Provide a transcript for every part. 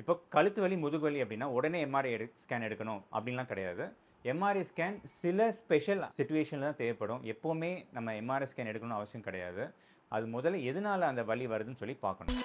இப்போ கழுத்து வலி முதுகு வலி அப்படின்னா உடனே எம்ஆர்ஐ எடு ஸ்கேன் எடுக்கணும் அப்படின்லாம் கிடையாது எம்ஆர்ஐ ஸ்கேன் சில ஸ்பெஷல் சுச்சுவேஷனில் தான் தேவைப்படும் எப்போவுமே நம்ம எம்ஆர்ஐ ஸ்கேன் எடுக்கணும்னு அவசியம் கிடையாது அது முதல்ல எதனால் அந்த வலி வருதுன்னு சொல்லி பார்க்கணும்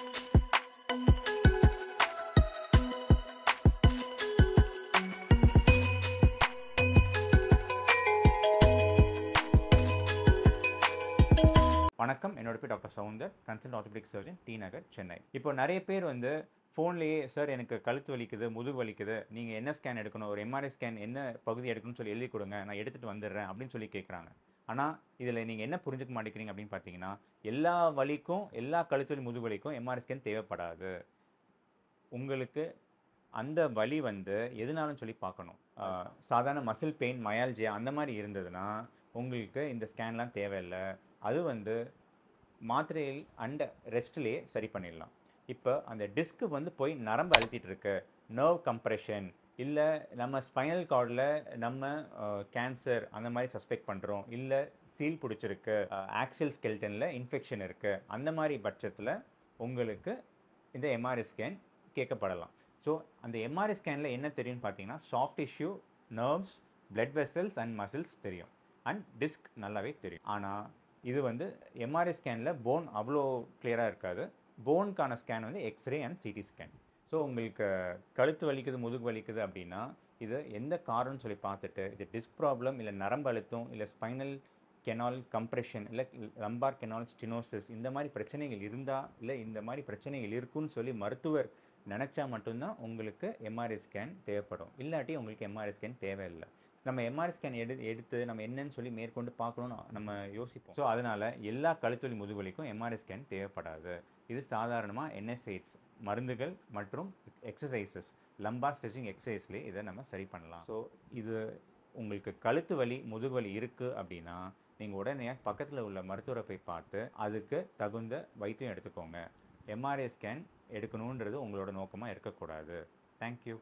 வணக்கம் என்னோட பேர் doctor Saundar consult orthopaedic surgeon T Nagar Chennai இப்போ நிறைய பேர் வந்து ஃபோன்லேயே சார் எனக்கு கழுத்து வலிக்குது முதுகு வலிக்குது நீங்கள் என்ன ஸ்கேன் எடுக்கணும் ஒரு எம்ஆர்ஐ ஸ்கேன் என்ன பகுதி எடுக்கணும்னு சொல்லி எழுதி கொடுங்க நான் எடுத்துகிட்டு வந்துடுறேன் அப்படின்னு சொல்லி கேட்குறாங்க ஆனால் இதில் நீங்கள் என்ன புரிஞ்சுக்க மாட்டேங்கிறீங்க அப்படின்னு பார்த்தீங்கன்னா எல்லா வலிக்கும் எல்லா கழுத்து வலி முதுகு வலிக்கும் எம்ஆர்ஐ ஸ்கேன் தேவைப்படாது உங்களுக்கு அந்த வலி வந்து எதுனாலும் சொல்லி பார்க்கணும் சாதாரண மசில் பெயின் மயால்ஜியா அந்த மாதிரி இருந்ததுன்னா உங்களுக்கு இந்த ஸ்கேன்லாம் தேவையில்லை அது வந்து மாத்திரையில் அண்ட ரெஸ்ட்லேயே சரி பண்ணிடலாம் இப்போ அந்த டிஸ்க்கு வந்து போய் நரம்பு அழுத்திட்டு இருக்கு நர்வ் கம்ப்ரெஷன் இல்லை நம்ம ஸ்பைனல் கார்டில் நம்ம கேன்சர் அந்த மாதிரி சஸ்பெக்ட் பண்ணுறோம் இல்லை சீல் பிடிச்சிருக்கு ஆக்சில் ஸ்கெல்டனில் இன்ஃபெக்ஷன் இருக்குது அந்த மாதிரி பட்சத்தில் உங்களுக்கு இந்த எம்ஆர்ஐ ஸ்கேன் கேட்கப்படலாம் ஸோ அந்த எம்ஆர்ஐ ஸ்கேனில் என்ன தெரியும்னு பார்த்தீங்கன்னா soft tissue nerves blood vessels and muscles தெரியும் அண்ட் டிஸ்க் நல்லாவே தெரியும் ஆனால் இது வந்து எம்ஆர்ஐ ஸ்கேனில் போன் அவ்வளோ கிளியராக இருக்காது போனுக்கான ஸ்கேன் வந்து X ray and CT scan so உங்களுக்கு கழுத்து வலிக்குது முதுகு வலிக்குது அப்படின்னா இது எந்த காரணம்னு சொல்லி பார்த்துட்டு இது டிஸ்க் ப்ராப்ளம் இல்லை நரம்பு அழுத்தம் இல்லை ஸ்பைனல் கெனால் கம்ப்ரெஷன் இல்லை லம்பார் கெனால் ஸ்டினோசிஸ் இந்த மாதிரி பிரச்சனைகள் இருந்தால் இல்லை இந்த மாதிரி பிரச்சனைகள் இருக்குன்னு சொல்லி மருத்துவர் நினச்சா மட்டும்தான் உங்களுக்கு எம்ஆர்ஐ ஸ்கேன் தேவைப்படும் இல்லாட்டி உங்களுக்கு எம்ஆர்ஐ ஸ்கேன் தேவையில்லை நம்ம எம்ஆர்ஐ ஸ்கேன் எடு எடுத்து நம்ம என்னன்னு சொல்லி மேற்கொண்டு பார்க்கணும்னு நம்ம யோசிப்போம் ஸோ அதனால் எல்லா கழுத்தொழி முதுகுவலிக்கும் எம்ஆர்ஐ ஸ்கேன் தேவைப்படாது இது சாதாரணமாக என்எஸ்ஐட்ஸ் மருந்துகள் மற்றும் எக்ஸசைசஸ் லம்பா ஸ்ட்ரெச்சிங் எக்ஸசைஸ்லேயே இதை நம்ம சரி பண்ணலாம் ஸோ இது உங்களுக்கு கழுத்து வலி முதுகு வலி இருக்குது அப்படின்னா நீங்கள் உடனே பக்கத்தில் உள்ள மருத்துவரை போய் பார்த்து அதுக்கு தகுந்த வைத்தியம் எடுத்துக்கோங்க எம்ஆர்ஐ ஸ்கேன் எடுக்கணுன்றது உங்களோட நோக்கமாக இருக்கக்கூடாது தேங்க்யூ